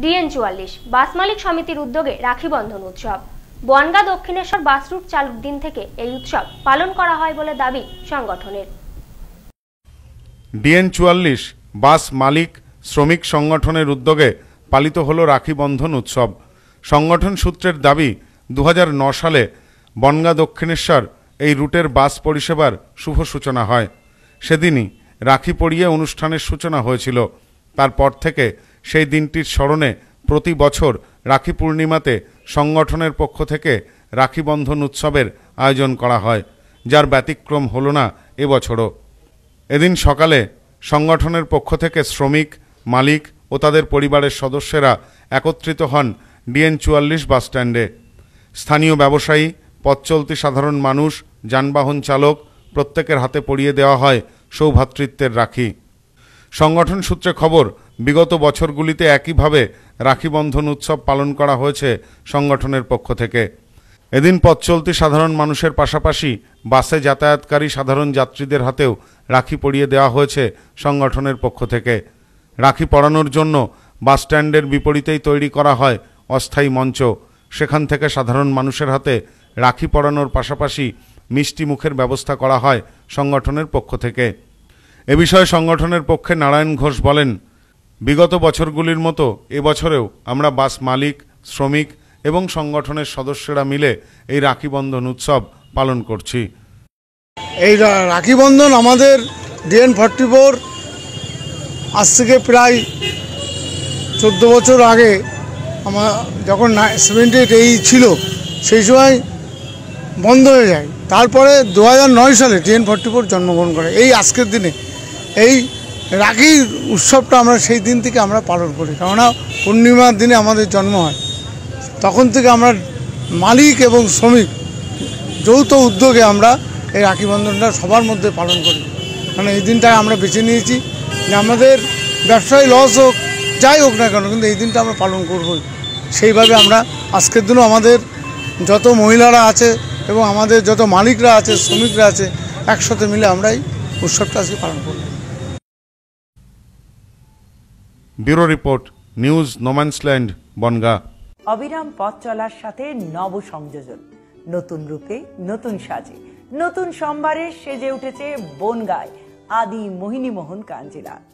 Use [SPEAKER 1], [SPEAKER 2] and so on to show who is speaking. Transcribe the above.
[SPEAKER 1] DNA চুয়াল্লিশ বাস মালিক সমিতির উদ্যোগে রাখি বন্ধন উৎসব বনগা দক্ষিণেশ্বর বাস রুট চালুর দিন থেকে এই উৎসব পালন করা হয় বলে দাবি সংগঠনের ডিএন চুয়াল্লিশ বাস মালিক শ্রমিক সংগঠনের উদ্যোগে পালিত হল রাখি বন্ধন উৎসব সংগঠন সূত্রের দাবি দু সালে বনগা দক্ষিণেশ্বর এই রুটের বাস পরিষেবার শুভ সূচনা হয় সেদিনই রাখি পড়িয়ে অনুষ্ঠানের সূচনা হয়েছিল তারপর থেকে সেই দিনটির স্মরণে প্রতি বছর রাখি পূর্ণিমাতে সংগঠনের পক্ষ থেকে রাখি বন্ধন উৎসবের আয়োজন করা হয় যার ব্যতিক্রম হল না এবছরও এদিন সকালে সংগঠনের পক্ষ থেকে শ্রমিক মালিক ও তাদের পরিবারের সদস্যেরা একত্রিত হন ডিএন চুয়াল্লিশ বাসস্ট্যান্ডে স্থানীয় ব্যবসায়ী পথচলতি সাধারণ মানুষ যানবাহন চালক প্রত্যেকের হাতে পড়িয়ে দেওয়া হয় সৌভাতৃত্বের রাখি সংগঠন সূত্রে খবর বিগত বছরগুলিতে একইভাবে রাখি বন্ধন উৎসব পালন করা হয়েছে সংগঠনের পক্ষ থেকে এদিন পথ চলতি সাধারণ মানুষের পাশাপাশি বাসে যাতায়াতকারী সাধারণ যাত্রীদের হাতেও রাখি পরিয়ে দেওয়া হয়েছে সংগঠনের পক্ষ থেকে রাখি পড়ানোর জন্য বাসস্ট্যান্ডের বিপরীতেই তৈরি করা হয় অস্থায়ী মঞ্চ সেখান থেকে সাধারণ মানুষের হাতে রাখি পড়ানোর পাশাপাশি মিষ্টি মুখের ব্যবস্থা করা হয় সংগঠনের পক্ষ থেকে এ বিষয়ে সংগঠনের পক্ষে নারায়ণ ঘোষ বলেন বিগত বছরগুলির মতো এবছরেও আমরা বাস মালিক শ্রমিক এবং সংগঠনের সদস্যরা মিলে এই রাখি বন্ধন উৎসব পালন করছি
[SPEAKER 2] এই রাখি বন্ধন আমাদের ডিএন ফর্টি ফোর আজ থেকে প্রায় চোদ্দো বছর আগে আমার যখন সেভেন্টি এইট এই ছিল সেই সময় বন্ধ হয়ে যায় তারপরে দু সালে টিএন ফর্টি ফোর জন্মগ্রহণ করে এই আজকের দিনে এই রাখি উৎসবটা আমরা সেই দিন থেকে আমরা পালন করি কেননা পূর্ণিমার দিনে আমাদের জন্ম হয় তখন থেকে আমরা মালিক এবং শ্রমিক যৌথ উদ্যোগে আমরা এই রাখি বন্ধনটা সবার মধ্যে পালন করি কারণ এই দিনটা আমরা বেছে নিয়েছি যে আমাদের ব্যবসায় লস হোক যাই হোক না কেন কিন্তু এই দিনটা আমরা পালন করবই সেইভাবে আমরা আজকের দিনও আমাদের যত মহিলারা আছে এবং আমাদের যত মালিকরা আছে শ্রমিকরা আছে একসাথে মিলে আমরা এই উৎসবটা আজকে পালন করব
[SPEAKER 1] bureau report news no man's land Bongaon
[SPEAKER 2] অবিরাম পথ চলার সাথে নব সংযোজন নতুন রূপে নতুন সাজে নতুন সম্ভারে সেজে উঠেছে বনগায় আদি মোহিনী মোহন কাঞ্জিলাল